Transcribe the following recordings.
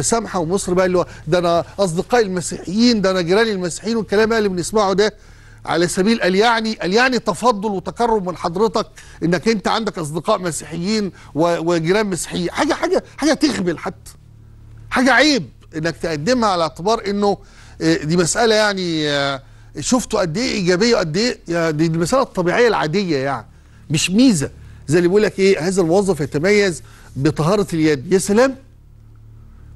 سامحه ومصر بقى اللي هو ده انا اصدقائي المسيحيين ده انا جيراني المسيحيين والكلام اللي بنسمعه ده على سبيل قال يعني قال يعني تفضل وتكرم من حضرتك انك انت عندك اصدقاء مسيحيين وجيران مسيحيين حاجه حاجه حاجه تخبل حتى حاجه عيب انك تقدمها على اعتبار انه آه، دي مساله يعني آه، شفتوا قد ايه ايجابيه وقد ايه دي المساله الطبيعيه العاديه يعني مش ميزه زي اللي بيقول لك ايه هذا الموظف يتميز بطهاره اليد يا سلام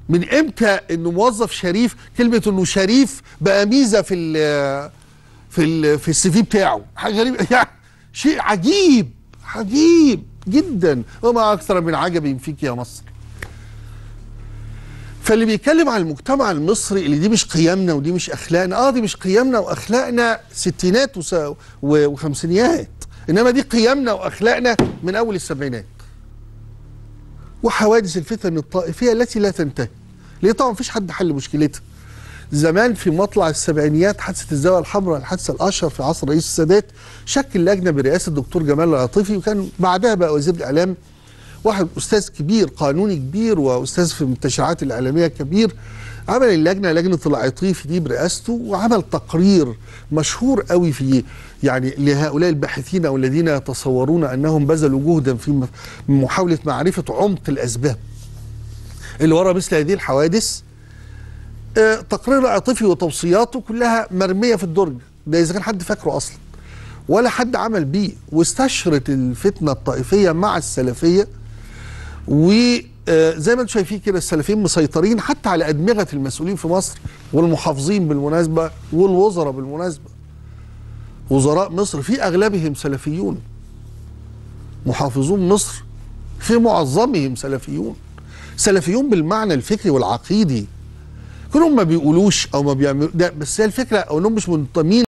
من امتى ان موظف شريف كلمه انه شريف بقى ميزه في ال في ال في السي في بتاعه حاجه غريبه يعني شيء عجيب عجيب جدا وما اكثر من عجب فيك يا مصر فاللي بيتكلم عن المجتمع المصري اللي دي مش قيمنا ودي مش اخلاقنا اه دي مش قيمنا واخلاقنا ستينات وخمسينيات انما دي قيمنا واخلاقنا من اول السبعينات وحوادث الفتن الطائفيه التي لا تنتهي ليه طبعا مفيش حد حل مشكلتها زمان في مطلع السبعينيات حادثه الزاويه الحمراء الحادثه الاشهر في عصر رئيس السادات شكل لجنه برئاسه الدكتور جمال العاطفي وكان بعدها بقى وزير الاعلام واحد استاذ كبير قانوني كبير واستاذ في التشريعات الاعلاميه كبير عمل اللجنه لجنه العطيفي دي برئاسته وعمل تقرير مشهور قوي في يعني لهؤلاء الباحثين او الذين يتصورون انهم بذلوا جهدا في محاوله معرفه عمق الاسباب اللي ورا مثل هذه الحوادث آه، تقرير عاطفي وتوصياته كلها مرميه في الدرج ده اذا كان حد فاكره اصلا ولا حد عمل بيه واستشرت الفتنه الطائفيه مع السلفيه وزي آه، ما انتم شايفين كده السلفيين مسيطرين حتى على ادمغه المسؤولين في مصر والمحافظين بالمناسبه والوزراء بالمناسبه وزراء مصر في اغلبهم سلفيون محافظون مصر في معظمهم سلفيون سلفيون بالمعنى الفكري والعقيدي كلهم ما بيقولوش او ما بيعملوا ده بس هي الفكره او انهم مش منتمين